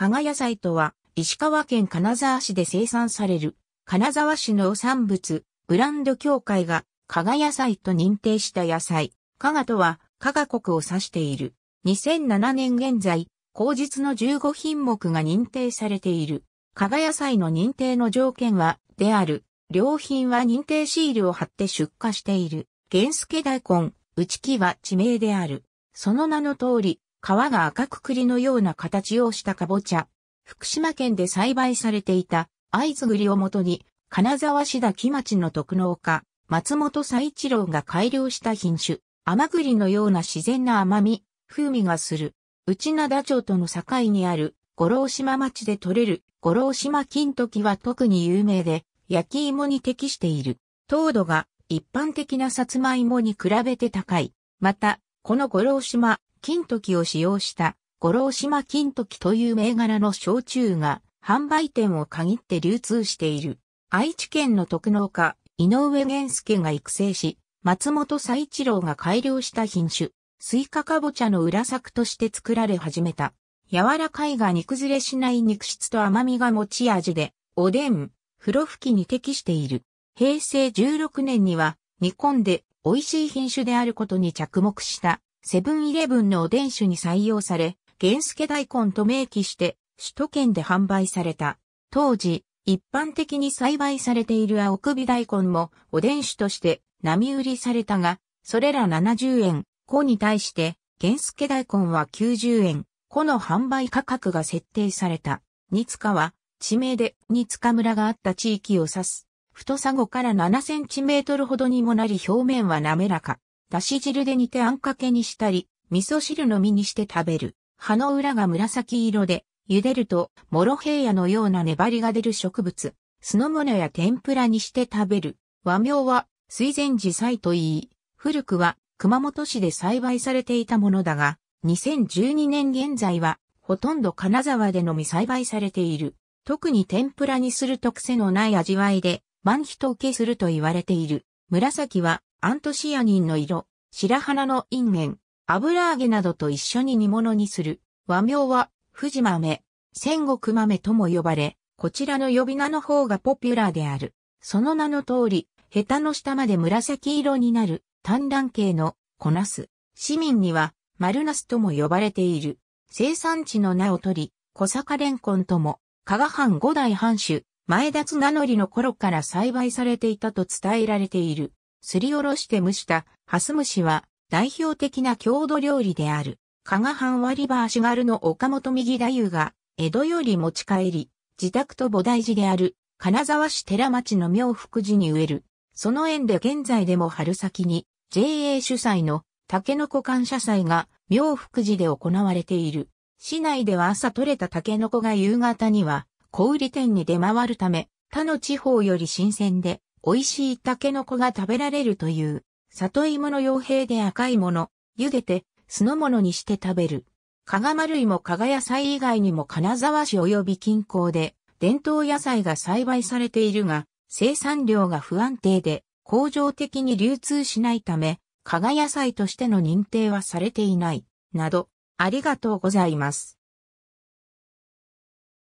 加賀野菜とは、石川県金沢市で生産される、金沢市の産物、ブランド協会が、加賀野菜と認定した野菜、加賀とは、加賀国を指している。2007年現在、口実の15品目が認定されている。加賀野菜の認定の条件は、である。良品は認定シールを貼って出荷している。原助大根、内木は地名である。その名の通り、皮が赤く栗のような形をしたかぼちゃ。福島県で栽培されていた合図栗をもとに、金沢市田木町の特農家、松本佐一郎が改良した品種、甘栗のような自然な甘み、風味がする。内灘町との境にある五郎島町で採れる五郎島金時は特に有名で、焼き芋に適している。糖度が一般的なさつまいもに比べて高い。また、この五郎島金時を使用した五郎島金時という銘柄の焼酎が販売店を限って流通している。愛知県の特農家、井上源介が育成し、松本佐一郎が改良した品種、スイカかぼちゃの裏作として作られ始めた。柔らかいが煮崩れしない肉質と甘みが持ち味で、おでん、風呂吹きに適している。平成16年には煮込んで美味しい品種であることに着目したセブンイレブンのおでん酒に採用され、原助大根と明記して首都圏で販売された。当時、一般的に栽培されている青首大根もおでん酒として並売りされたが、それら70円、個に対して、原助大根は90円、個の販売価格が設定された。ニツカは、地名でニツカ村があった地域を指す。太さ後から7センチメートルほどにもなり表面は滑らか。だし汁で煮てあんかけにしたり、味噌汁の実にして食べる。葉の裏が紫色で、茹でると、モロヘイヤのような粘りが出る植物。酢の物や天ぷらにして食べる。和名は、水前寺菜といい、古くは熊本市で栽培されていたものだが、2012年現在は、ほとんど金沢でのみ栽培されている。特に天ぷらにすると癖のない味わいで、万人受けすると言われている。紫はアントシアニンの色。白花のインン、油揚げなどと一緒に煮物にする。和名は、富士豆、戦国豆とも呼ばれ、こちらの呼び名の方がポピュラーである。その名の通り、ヘタの下まで紫色になる、単卵系の、小ナス。市民には、丸ナスとも呼ばれている。生産地の名を取り、小坂レンコンとも、加賀藩五代藩主、前田綱則の頃から栽培されていたと伝えられている。すりおろして蒸したハス虫は代表的な郷土料理である、加賀藩割シガ軽の岡本右太夫が、江戸より持ち帰り、自宅と菩提寺である、金沢市寺町の妙福寺に植える。その縁で現在でも春先に、JA 主催の竹の子感謝祭が妙福寺で行われている。市内では朝採れた竹の子が夕方には小売店に出回るため、他の地方より新鮮で美味しい竹の子が食べられるという里芋の傭兵で赤いもの、茹でて、酢の物にして食べる。加賀丸芋加賀野菜以外にも金沢市及び近郊で、伝統野菜が栽培されているが、生産量が不安定で、工場的に流通しないため、加賀野菜としての認定はされていない、など、ありがとうございます。